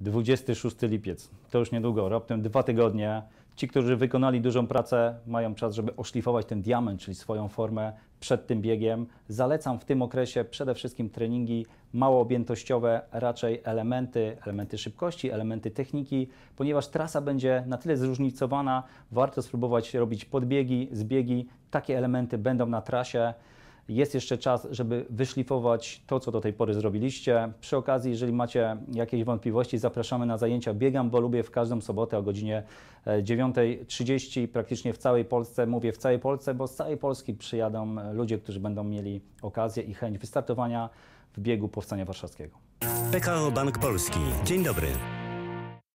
26 lipiec, to już niedługo, raptem dwa tygodnie. Ci, którzy wykonali dużą pracę, mają czas, żeby oszlifować ten diament, czyli swoją formę przed tym biegiem. Zalecam w tym okresie przede wszystkim treningi mało objętościowe, raczej elementy, elementy szybkości, elementy techniki, ponieważ trasa będzie na tyle zróżnicowana, warto spróbować robić podbiegi, zbiegi. Takie elementy będą na trasie. Jest jeszcze czas, żeby wyszlifować to, co do tej pory zrobiliście. Przy okazji, jeżeli macie jakieś wątpliwości, zapraszamy na zajęcia Biegam, bo lubię w każdą sobotę o godzinie 9.30 e, praktycznie w całej Polsce. Mówię w całej Polsce, bo z całej Polski przyjadą e, ludzie, którzy będą mieli okazję i chęć wystartowania w biegu Powstania Warszawskiego. PKO Bank Polski. Dzień dobry.